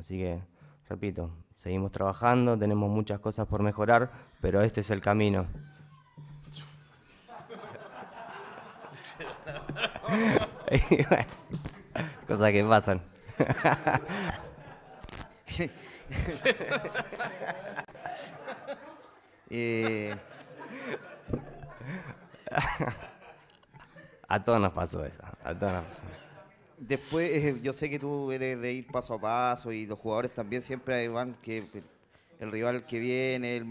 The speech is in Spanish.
Así que, repito, seguimos trabajando, tenemos muchas cosas por mejorar, pero este es el camino. cosas que pasan. Eh. A todos nos pasó eso, a todos nos pasó después, eh, yo sé que tú eres de ir paso a paso y los jugadores también siempre van que el rival que viene, el